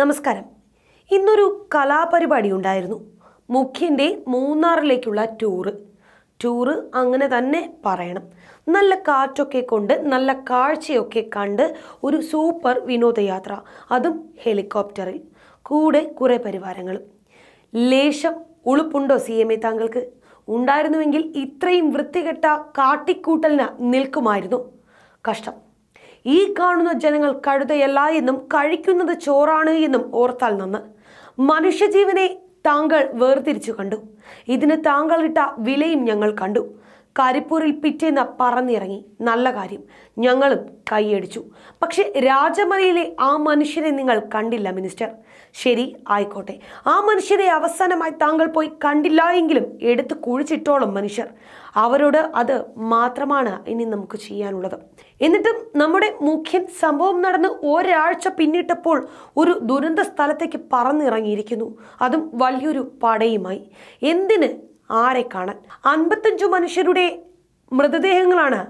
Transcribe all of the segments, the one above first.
നമസ്കാരം ഇന്നൊരു കലാപരിപാടി ഉണ്ടായിരുന്നു മുഖ്യൻ്റെ മൂന്നാറിലേക്കുള്ള ടൂറ് ടൂറ് അങ്ങനെ തന്നെ പറയണം നല്ല കാറ്റൊക്കെ കൊണ്ട് നല്ല കാഴ്ചയൊക്കെ കണ്ട് ഒരു സൂപ്പർ വിനോദയാത്ര അതും ഹെലികോപ്റ്ററിൽ കൂടെ കുറേ പരിവാരങ്ങളും ലേശം ഉളുപ്പുണ്ടോ സി എം എ താങ്കൾക്ക് ഉണ്ടായിരുന്നുവെങ്കിൽ ഇത്രയും വൃത്തികെട്ട കാട്ടിക്കൂട്ടലിന് നിൽക്കുമായിരുന്നു കഷ്ടം ഈ കാണുന്ന ജനങ്ങൾ കഴുതയല്ല എന്നും കഴിക്കുന്നത് ചോറാണ് എന്നും ഓർത്താൽ നന്ന് മനുഷ്യജീവനെ താങ്കൾ വേർതിരിച്ചു കണ്ടു ഇതിന് താങ്കൾ ഇട്ട വിലയും ഞങ്ങൾ കണ്ടു കരിപ്പൂരിൽ പിറ്റേന്ന് പറന്നിറങ്ങി നല്ല കാര്യം ഞങ്ങളും കൈയടിച്ചു പക്ഷെ രാജമലയിലെ ആ മനുഷ്യനെ നിങ്ങൾ കണ്ടില്ല മിനിസ്റ്റർ ശരി ആയിക്കോട്ടെ ആ മനുഷ്യനെ അവസാനമായി താങ്കൾ പോയി കണ്ടില്ല എങ്കിലും എടുത്ത് കുഴിച്ചിട്ടോളും മനുഷ്യർ അവരോട് അത് മാത്രമാണ് ഇനി നമുക്ക് ചെയ്യാനുള്ളത് എന്നിട്ടും നമ്മുടെ മുഖ്യൻ സംഭവം നടന്ന് ഒരാഴ്ച പിന്നിട്ടപ്പോൾ ഒരു ദുരന്ത സ്ഥലത്തേക്ക് പറന്നിറങ്ങിയിരിക്കുന്നു അതും വലിയൊരു പടയുമായി എന്തിന് ആരെ കാണാൻ അൻപത്തഞ്ചു മനുഷ്യരുടെ മൃതദേഹങ്ങളാണ്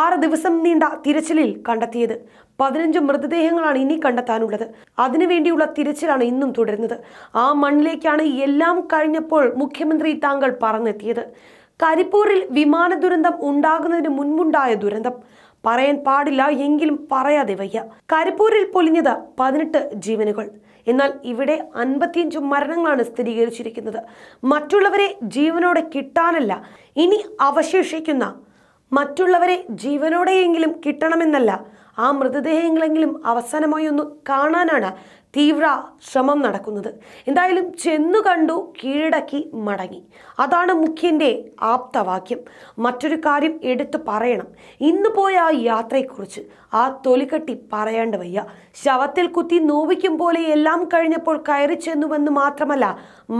ആറ് ദിവസം നീണ്ട തിരച്ചിലിൽ കണ്ടെത്തിയത് പതിനഞ്ച് മൃതദേഹങ്ങളാണ് ഇനി കണ്ടെത്താനുള്ളത് അതിനുവേണ്ടിയുള്ള തിരച്ചിലാണ് ഇന്നും തുടരുന്നത് ആ മണ്ണിലേക്കാണ് എല്ലാം കഴിഞ്ഞപ്പോൾ മുഖ്യമന്ത്രി താങ്കൾ പറഞ്ഞെത്തിയത് കരിപ്പൂരിൽ വിമാന ദുരന്തം ഉണ്ടാകുന്നതിന് മുൻപുണ്ടായ ദുരന്തം പറയാൻ പാടില്ല എങ്കിലും പറയാതെ വയ്യ കരിപ്പൂരിൽ പൊലിഞ്ഞത് പതിനെട്ട് ജീവനുകൾ എന്നാൽ ഇവിടെ അൻപത്തിയഞ്ച് മരണങ്ങളാണ് സ്ഥിരീകരിച്ചിരിക്കുന്നത് മറ്റുള്ളവരെ ജീവനോടെ കിട്ടാനല്ല ഇനി അവശേഷിക്കുന്ന മറ്റുള്ളവരെ ജീവനോടെയെങ്കിലും കിട്ടണമെന്നല്ല ആ മൃതദേഹങ്ങളെങ്കിലും അവസാനമായി ഒന്ന് കാണാനാണ് തീവ്ര ശ്രമം നടക്കുന്നത് എന്തായാലും ചെന്നു കണ്ടു കീഴടക്കി മടങ്ങി അതാണ് മുഖ്യൻ്റെ ആപ്തവാക്യം മറ്റൊരു കാര്യം എടുത്തു പറയണം ഇന്ന് പോയ ആ യാത്രയെക്കുറിച്ച് ആ തൊലിക്കട്ടി പറയേണ്ട വയ്യ ശവത്തിൽ കുത്തി നോവിക്കും പോലെ എല്ലാം കഴിഞ്ഞപ്പോൾ കയറി ചെന്നുവെന്ന് മാത്രമല്ല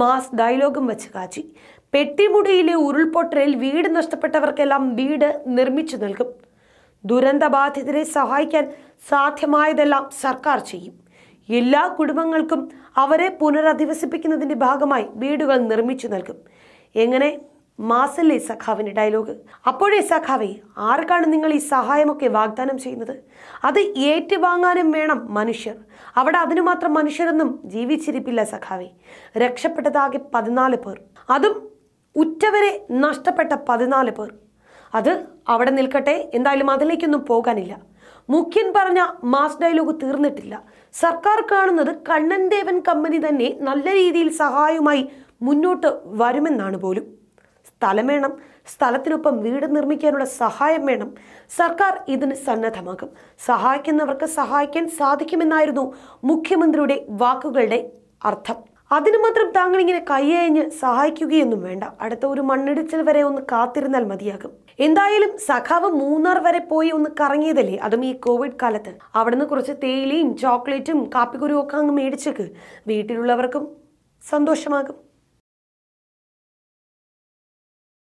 മാസ് ഡയലോഗും വെച്ച് കാച്ചി പെട്ടിമുടിയിലെ ഉരുൾപൊട്ടലിൽ വീട് നഷ്ടപ്പെട്ടവർക്കെല്ലാം വീട് നിർമ്മിച്ചു നൽകും ദുരന്തബാധിതരെ സഹായിക്കാൻ സാധ്യമായതെല്ലാം സർക്കാർ ചെയ്യും എല്ലാ കുടുംബങ്ങൾക്കും അവരെ പുനരധിവസിപ്പിക്കുന്നതിൻ്റെ ഭാഗമായി വീടുകൾ നിർമ്മിച്ചു നൽകും എങ്ങനെ മാസല്ലേ സഖാവിൻ്റെ ഡയലോഗ് അപ്പോഴേ സഖാവെ ആർക്കാണ് നിങ്ങൾ ഈ സഹായമൊക്കെ വാഗ്ദാനം ചെയ്യുന്നത് അത് ഏറ്റുവാങ്ങാനും വേണം മനുഷ്യർ അവിടെ അതിനു മാത്രം മനുഷ്യരൊന്നും ജീവിച്ചിരിപ്പില്ല സഖാവെ രക്ഷപ്പെട്ടതാകെ പതിനാല് പേർ അതും ഉറ്റവരെ നഷ്ടപ്പെട്ട പതിനാല് പേർ അത് അവിടെ നിൽക്കട്ടെ എന്തായാലും അതിലേക്കൊന്നും പോകാനില്ല മുഖ്യൻ പറഞ്ഞ മാസ് ഡയലോഗ് തീർന്നിട്ടില്ല സർക്കാർ കാണുന്നത് കണ്ണൻ ദേവൻ കമ്പനി തന്നെ നല്ല രീതിയിൽ സഹായമായി മുന്നോട്ട് വരുമെന്നാണ് പോലും സ്ഥലം വേണം സ്ഥലത്തിനൊപ്പം വീട് നിർമ്മിക്കാനുള്ള സഹായം വേണം സർക്കാർ ഇതിന് സന്നദ്ധമാകും സഹായിക്കുന്നവർക്ക് സഹായിക്കാൻ സാധിക്കുമെന്നായിരുന്നു മുഖ്യമന്ത്രിയുടെ വാക്കുകളുടെ അർത്ഥം അതിനു മാത്രം താങ്കൾ ഇങ്ങനെ കൈയഴിഞ്ഞ് സഹായിക്കുകയൊന്നും വേണ്ട അടുത്ത ഒരു മണ്ണിടിച്ചിൽ വരെ ഒന്ന് കാത്തിരുന്നാൽ മതിയാകും എന്തായാലും സഖാവ് മൂന്നാർ വരെ പോയി ഒന്ന് കറങ്ങിയതല്ലേ അതും ഈ കോവിഡ് കാലത്ത് അവിടുന്ന് കുറച്ച് തേയിലയും ചോക്ലേറ്റും കാപ്പിക്കുരുവും ഒക്കെ അങ്ങ് മേടിച്ചേക്ക് വീട്ടിലുള്ളവർക്കും സന്തോഷമാകും